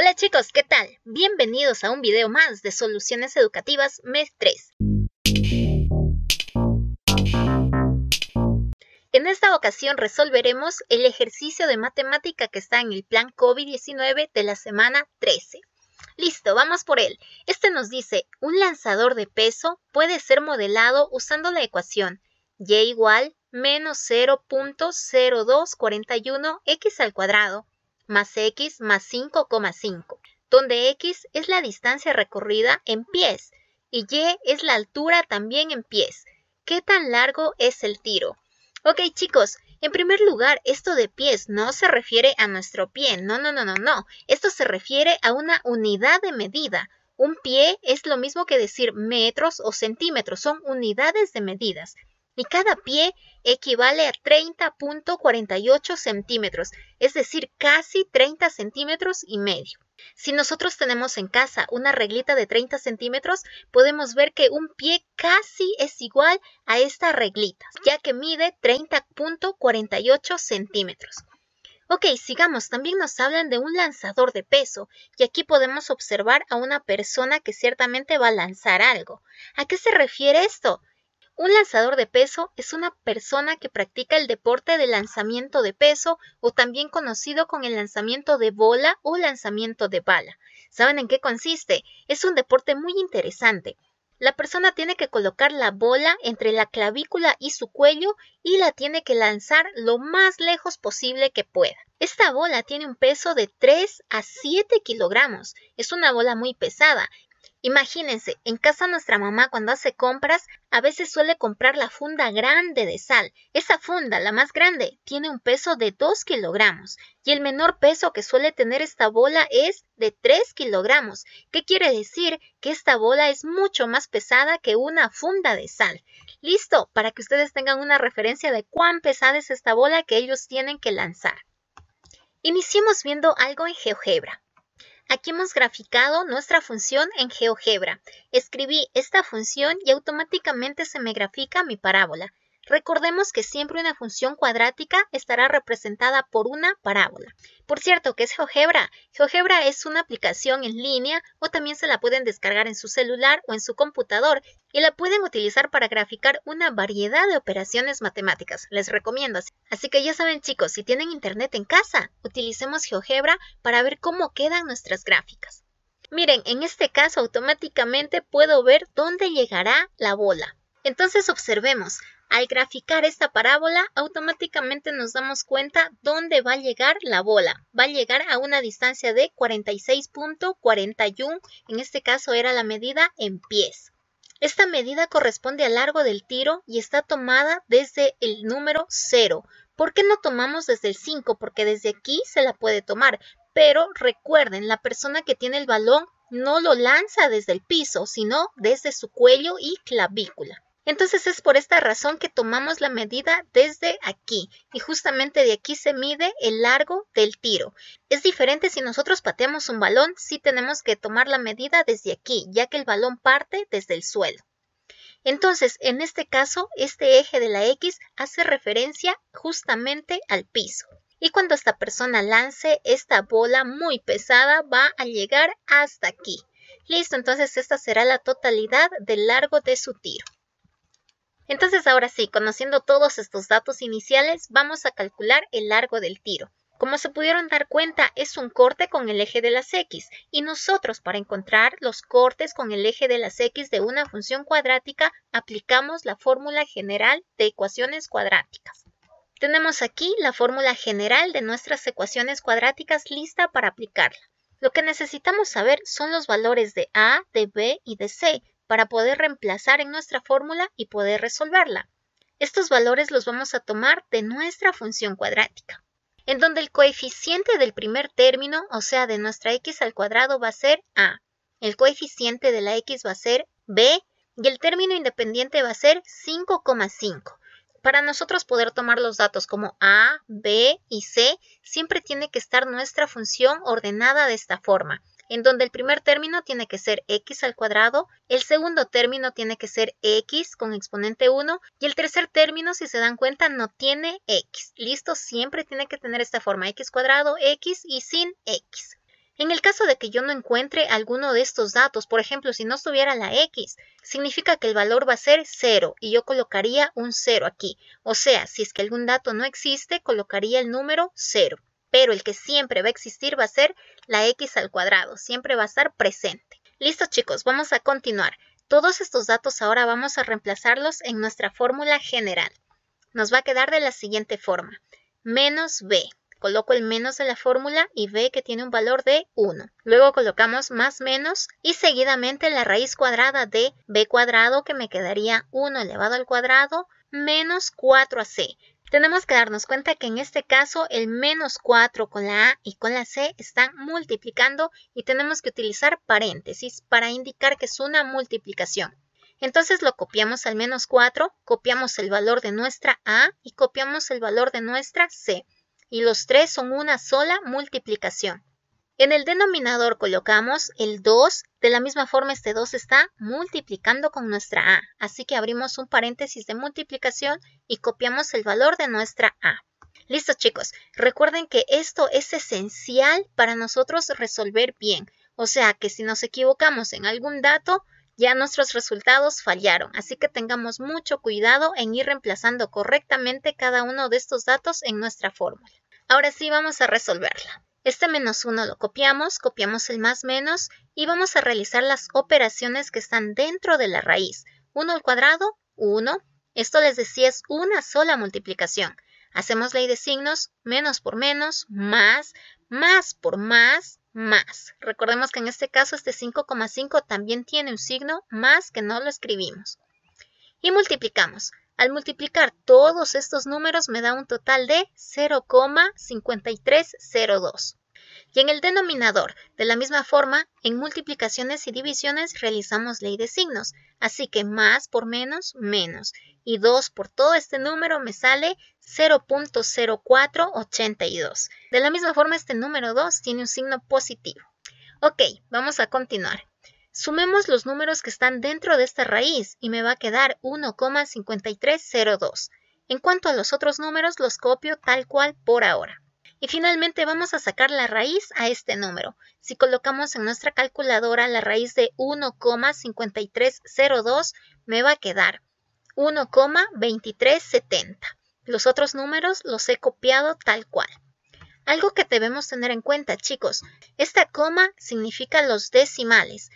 Hola chicos, ¿qué tal? Bienvenidos a un video más de Soluciones Educativas Mes 3. En esta ocasión resolveremos el ejercicio de matemática que está en el plan COVID-19 de la semana 13. Listo, vamos por él. Este nos dice, un lanzador de peso puede ser modelado usando la ecuación y igual menos 0.0241x al cuadrado más x más 5,5, donde x es la distancia recorrida en pies y y es la altura también en pies. ¿Qué tan largo es el tiro? Ok chicos, en primer lugar, esto de pies no se refiere a nuestro pie, no, no, no, no, no. Esto se refiere a una unidad de medida. Un pie es lo mismo que decir metros o centímetros, son unidades de medidas. Y cada pie equivale a 30.48 centímetros, es decir, casi 30 centímetros y medio. Si nosotros tenemos en casa una reglita de 30 centímetros, podemos ver que un pie casi es igual a esta reglita, ya que mide 30.48 centímetros. Ok, sigamos. También nos hablan de un lanzador de peso, y aquí podemos observar a una persona que ciertamente va a lanzar algo. ¿A qué se refiere esto? Un lanzador de peso es una persona que practica el deporte de lanzamiento de peso o también conocido con el lanzamiento de bola o lanzamiento de bala. ¿Saben en qué consiste? Es un deporte muy interesante. La persona tiene que colocar la bola entre la clavícula y su cuello y la tiene que lanzar lo más lejos posible que pueda. Esta bola tiene un peso de 3 a 7 kilogramos. Es una bola muy pesada Imagínense, en casa nuestra mamá cuando hace compras a veces suele comprar la funda grande de sal. Esa funda, la más grande, tiene un peso de 2 kilogramos y el menor peso que suele tener esta bola es de 3 kilogramos. ¿Qué quiere decir? Que esta bola es mucho más pesada que una funda de sal. Listo, para que ustedes tengan una referencia de cuán pesada es esta bola que ellos tienen que lanzar. Iniciemos viendo algo en GeoGebra. Aquí hemos graficado nuestra función en GeoGebra. Escribí esta función y automáticamente se me grafica mi parábola. Recordemos que siempre una función cuadrática estará representada por una parábola. Por cierto, ¿qué es GeoGebra? GeoGebra es una aplicación en línea o también se la pueden descargar en su celular o en su computador y la pueden utilizar para graficar una variedad de operaciones matemáticas. Les recomiendo. Así que ya saben chicos, si tienen internet en casa, utilicemos GeoGebra para ver cómo quedan nuestras gráficas. Miren, en este caso automáticamente puedo ver dónde llegará la bola. Entonces observemos, al graficar esta parábola, automáticamente nos damos cuenta dónde va a llegar la bola. Va a llegar a una distancia de 46.41, en este caso era la medida en pies. Esta medida corresponde al largo del tiro y está tomada desde el número 0. ¿Por qué no tomamos desde el 5? Porque desde aquí se la puede tomar. Pero recuerden, la persona que tiene el balón no lo lanza desde el piso, sino desde su cuello y clavícula. Entonces es por esta razón que tomamos la medida desde aquí y justamente de aquí se mide el largo del tiro. Es diferente si nosotros pateamos un balón, si tenemos que tomar la medida desde aquí, ya que el balón parte desde el suelo. Entonces, en este caso, este eje de la X hace referencia justamente al piso. Y cuando esta persona lance esta bola muy pesada, va a llegar hasta aquí. Listo, entonces esta será la totalidad del largo de su tiro. Entonces ahora sí, conociendo todos estos datos iniciales, vamos a calcular el largo del tiro. Como se pudieron dar cuenta, es un corte con el eje de las x, y nosotros para encontrar los cortes con el eje de las x de una función cuadrática, aplicamos la fórmula general de ecuaciones cuadráticas. Tenemos aquí la fórmula general de nuestras ecuaciones cuadráticas lista para aplicarla. Lo que necesitamos saber son los valores de a, de b y de c para poder reemplazar en nuestra fórmula y poder resolverla. Estos valores los vamos a tomar de nuestra función cuadrática, en donde el coeficiente del primer término, o sea, de nuestra x al cuadrado, va a ser a, el coeficiente de la x va a ser b y el término independiente va a ser 5,5. Para nosotros poder tomar los datos como A, B y C, siempre tiene que estar nuestra función ordenada de esta forma en donde el primer término tiene que ser x al cuadrado, el segundo término tiene que ser x con exponente 1 y el tercer término, si se dan cuenta, no tiene x. Listo, siempre tiene que tener esta forma x cuadrado, x y sin x. En el caso de que yo no encuentre alguno de estos datos, por ejemplo, si no estuviera la x, significa que el valor va a ser 0 y yo colocaría un 0 aquí. O sea, si es que algún dato no existe, colocaría el número 0 pero el que siempre va a existir va a ser la x al cuadrado, siempre va a estar presente. Listo chicos, vamos a continuar. Todos estos datos ahora vamos a reemplazarlos en nuestra fórmula general. Nos va a quedar de la siguiente forma. Menos b. Coloco el menos de la fórmula y b que tiene un valor de 1. Luego colocamos más menos y seguidamente la raíz cuadrada de b cuadrado que me quedaría 1 elevado al cuadrado menos 4ac. Tenemos que darnos cuenta que en este caso el menos 4 con la A y con la C están multiplicando y tenemos que utilizar paréntesis para indicar que es una multiplicación. Entonces lo copiamos al menos 4, copiamos el valor de nuestra A y copiamos el valor de nuestra C. Y los tres son una sola multiplicación. En el denominador colocamos el 2, de la misma forma este 2 está multiplicando con nuestra A, así que abrimos un paréntesis de multiplicación y copiamos el valor de nuestra A. Listo chicos, recuerden que esto es esencial para nosotros resolver bien, o sea que si nos equivocamos en algún dato, ya nuestros resultados fallaron, así que tengamos mucho cuidado en ir reemplazando correctamente cada uno de estos datos en nuestra fórmula. Ahora sí vamos a resolverla. Este menos 1 lo copiamos, copiamos el más menos y vamos a realizar las operaciones que están dentro de la raíz. 1 al cuadrado, 1. Esto les decía es una sola multiplicación. Hacemos ley de signos, menos por menos, más, más por más, más. Recordemos que en este caso este 5,5 también tiene un signo más que no lo escribimos. Y multiplicamos. Al multiplicar todos estos números me da un total de 0,5302. Y en el denominador, de la misma forma, en multiplicaciones y divisiones realizamos ley de signos. Así que más por menos, menos. Y 2 por todo este número me sale 0.0482. De la misma forma, este número 2 tiene un signo positivo. Ok, vamos a continuar. Sumemos los números que están dentro de esta raíz y me va a quedar 1,5302. En cuanto a los otros números, los copio tal cual por ahora. Y finalmente vamos a sacar la raíz a este número. Si colocamos en nuestra calculadora la raíz de 1,5302, me va a quedar 1,2370. Los otros números los he copiado tal cual. Algo que debemos tener en cuenta, chicos, esta coma significa los decimales.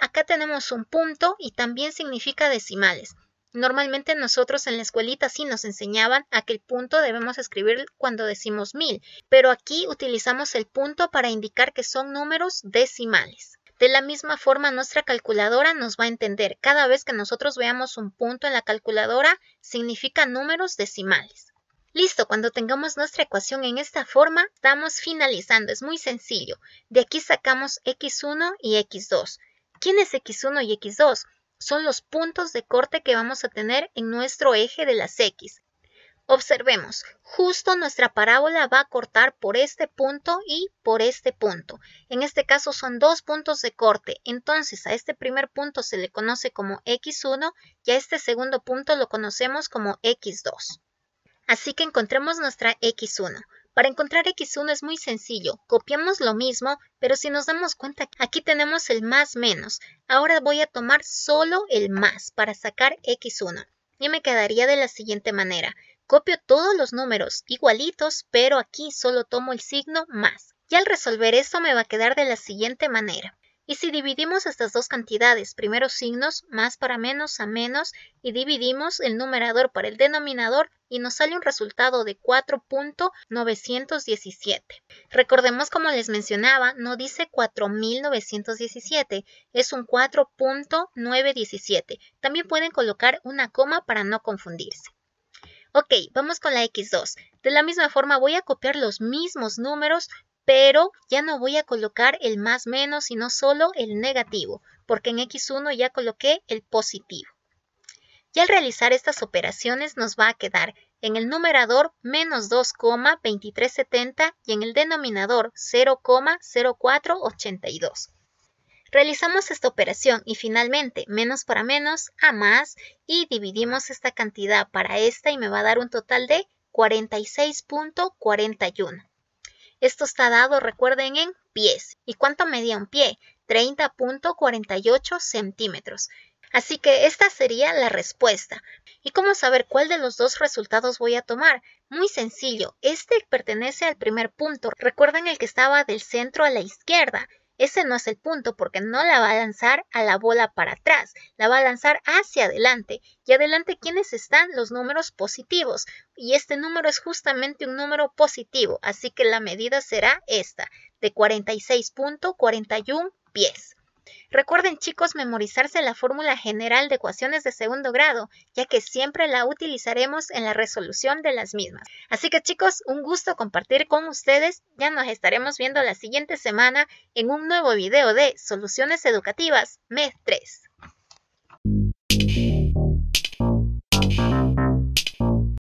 Acá tenemos un punto y también significa decimales. Normalmente nosotros en la escuelita sí nos enseñaban a qué punto debemos escribir cuando decimos mil, pero aquí utilizamos el punto para indicar que son números decimales. De la misma forma, nuestra calculadora nos va a entender. Cada vez que nosotros veamos un punto en la calculadora, significa números decimales. Listo, cuando tengamos nuestra ecuación en esta forma, estamos finalizando. Es muy sencillo. De aquí sacamos x1 y x2. ¿Quién es x1 y x2? son los puntos de corte que vamos a tener en nuestro eje de las X. Observemos, justo nuestra parábola va a cortar por este punto y por este punto. En este caso son dos puntos de corte, entonces a este primer punto se le conoce como X1 y a este segundo punto lo conocemos como X2. Así que encontremos nuestra X1. Para encontrar x1 es muy sencillo, copiamos lo mismo, pero si nos damos cuenta aquí tenemos el más menos. Ahora voy a tomar solo el más para sacar x1 y me quedaría de la siguiente manera. Copio todos los números igualitos, pero aquí solo tomo el signo más. Y al resolver esto me va a quedar de la siguiente manera. Y si dividimos estas dos cantidades, primeros signos, más para menos a menos, y dividimos el numerador por el denominador, y nos sale un resultado de 4.917. Recordemos como les mencionaba, no dice 4.917, es un 4.917. También pueden colocar una coma para no confundirse. Ok, vamos con la X2. De la misma forma voy a copiar los mismos números, pero ya no voy a colocar el más menos, sino solo el negativo, porque en X1 ya coloqué el positivo. Y al realizar estas operaciones nos va a quedar en el numerador menos 2,2370 y en el denominador 0,0482. Realizamos esta operación y finalmente menos para menos a más y dividimos esta cantidad para esta y me va a dar un total de 46.41. Esto está dado, recuerden, en pies. ¿Y cuánto medía un pie? 30.48 centímetros. Así que esta sería la respuesta. ¿Y cómo saber cuál de los dos resultados voy a tomar? Muy sencillo, este pertenece al primer punto. Recuerden el que estaba del centro a la izquierda. Ese no es el punto porque no la va a lanzar a la bola para atrás, la va a lanzar hacia adelante. Y adelante, ¿quiénes están? Los números positivos. Y este número es justamente un número positivo, así que la medida será esta, de 46.41 pies. Recuerden chicos memorizarse la fórmula general de ecuaciones de segundo grado, ya que siempre la utilizaremos en la resolución de las mismas. Así que chicos, un gusto compartir con ustedes. Ya nos estaremos viendo la siguiente semana en un nuevo video de Soluciones Educativas, mes 3.